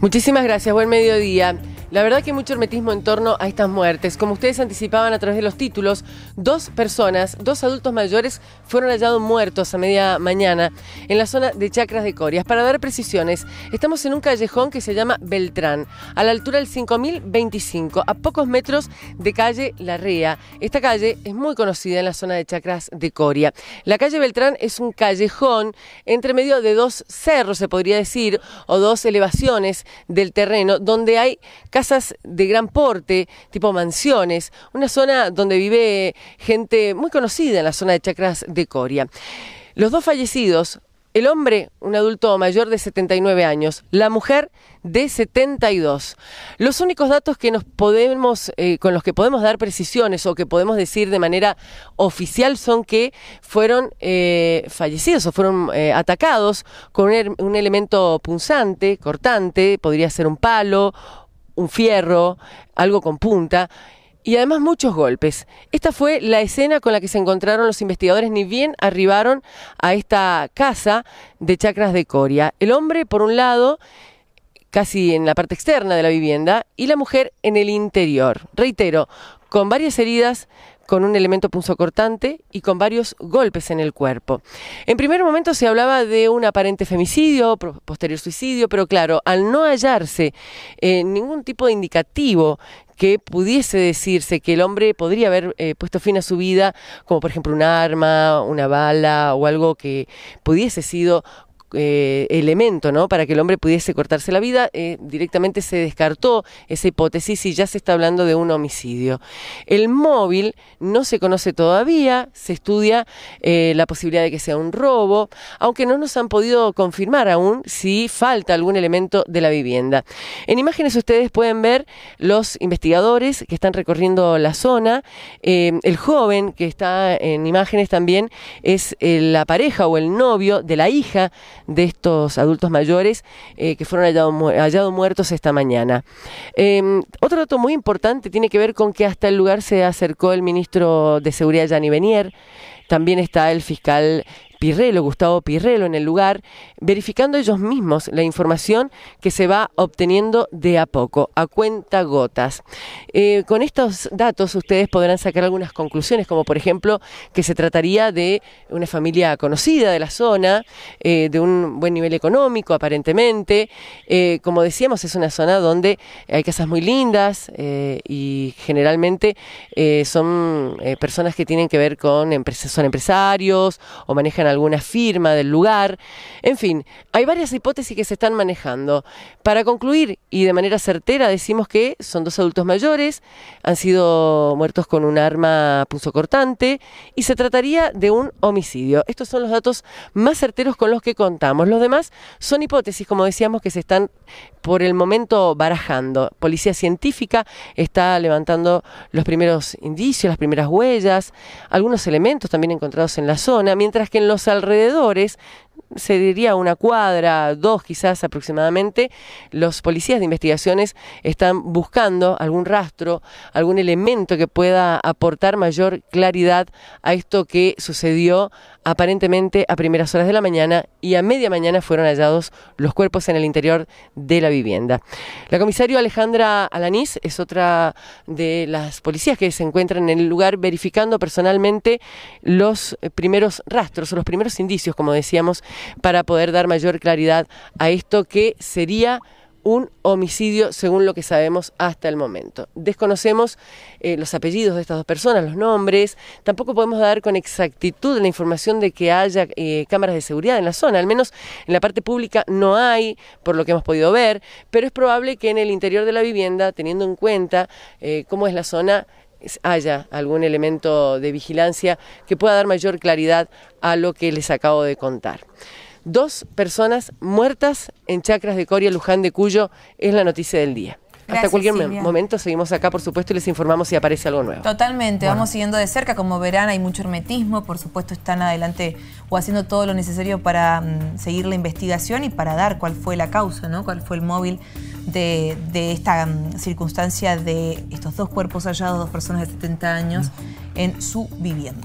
Muchísimas gracias, buen mediodía. La verdad que hay mucho hermetismo en torno a estas muertes. Como ustedes anticipaban a través de los títulos, dos personas, dos adultos mayores, fueron hallados muertos a media mañana en la zona de Chacras de Corias. Para dar precisiones, estamos en un callejón que se llama Beltrán, a la altura del 5025, a pocos metros de calle Larrea. Esta calle es muy conocida en la zona de Chacras de Coria. La calle Beltrán es un callejón entre medio de dos cerros, se podría decir, o dos elevaciones del terreno, donde hay casi de gran porte, tipo mansiones, una zona donde vive gente muy conocida en la zona de Chacras de Coria. Los dos fallecidos, el hombre, un adulto mayor de 79 años, la mujer de 72. Los únicos datos que nos podemos, eh, con los que podemos dar precisiones o que podemos decir de manera oficial son que fueron eh, fallecidos o fueron eh, atacados con un elemento punzante, cortante, podría ser un palo un fierro, algo con punta y además muchos golpes. Esta fue la escena con la que se encontraron los investigadores ni bien arribaron a esta casa de chacras de Coria. El hombre, por un lado, casi en la parte externa de la vivienda, y la mujer en el interior. Reitero, con varias heridas, con un elemento punzocortante y con varios golpes en el cuerpo. En primer momento se hablaba de un aparente femicidio, posterior suicidio, pero claro, al no hallarse eh, ningún tipo de indicativo que pudiese decirse que el hombre podría haber eh, puesto fin a su vida, como por ejemplo un arma, una bala o algo que pudiese sido eh, elemento ¿no? para que el hombre pudiese cortarse la vida, eh, directamente se descartó esa hipótesis y ya se está hablando de un homicidio. El móvil no se conoce todavía, se estudia eh, la posibilidad de que sea un robo, aunque no nos han podido confirmar aún si falta algún elemento de la vivienda. En imágenes ustedes pueden ver los investigadores que están recorriendo la zona, el joven que está en imágenes también es la pareja o el novio de la hija de estos adultos mayores eh, que fueron hallados muertos esta mañana. Em, otro dato muy importante tiene que ver con que hasta el lugar se acercó el ministro de Seguridad, Gianni Benier. También está el fiscal Pirrelo, Gustavo Pirrelo en el lugar, verificando ellos mismos la información que se va obteniendo de a poco, a cuenta gotas. Eh, con estos datos ustedes podrán sacar algunas conclusiones, como por ejemplo que se trataría de una familia conocida de la zona, eh, de un buen nivel económico aparentemente. Eh, como decíamos, es una zona donde hay casas muy lindas y generalmente son personas que tienen que ver con, empresas, son empresarios o manejan alguna firma del lugar. En fin, hay varias hipótesis que se están manejando. Para concluir, y de manera certera, decimos que son dos adultos mayores, han sido muertos con un arma cortante y se trataría de un homicidio. Estos son los datos más certeros con los que contamos. Los demás son hipótesis, como decíamos, que se están por el momento barajando. Policía científica está levantando los primeros indicios, las primeras huellas, algunos elementos también encontrados en la zona, mientras que en los alrededores se diría una cuadra, dos quizás aproximadamente, los policías de investigaciones están buscando algún rastro, algún elemento que pueda aportar mayor claridad a esto que sucedió aparentemente a primeras horas de la mañana y a media mañana fueron hallados los cuerpos en el interior de la vivienda. La comisaria Alejandra Alanís es otra de las policías que se encuentran en el lugar verificando personalmente los primeros rastros, los primeros indicios, como decíamos, para poder dar mayor claridad a esto que sería un homicidio según lo que sabemos hasta el momento. Desconocemos eh, los apellidos de estas dos personas, los nombres, tampoco podemos dar con exactitud la información de que haya eh, cámaras de seguridad en la zona, al menos en la parte pública no hay, por lo que hemos podido ver, pero es probable que en el interior de la vivienda, teniendo en cuenta eh, cómo es la zona, haya algún elemento de vigilancia que pueda dar mayor claridad a lo que les acabo de contar. Dos personas muertas en Chacras de Coria, Luján de Cuyo, es la noticia del día. Hasta cualquier momento seguimos acá, por supuesto, y les informamos si aparece algo nuevo. Totalmente, vamos siguiendo de cerca. Como verán, hay mucho hermetismo. Por supuesto, están adelante o haciendo todo lo necesario para mm, seguir la investigación y para dar cuál fue la causa, ¿no? cuál fue el móvil de, esta mm, circunstancia de estos dos cuerpos hallados, dos personas de 70 años, mm. en su vivienda.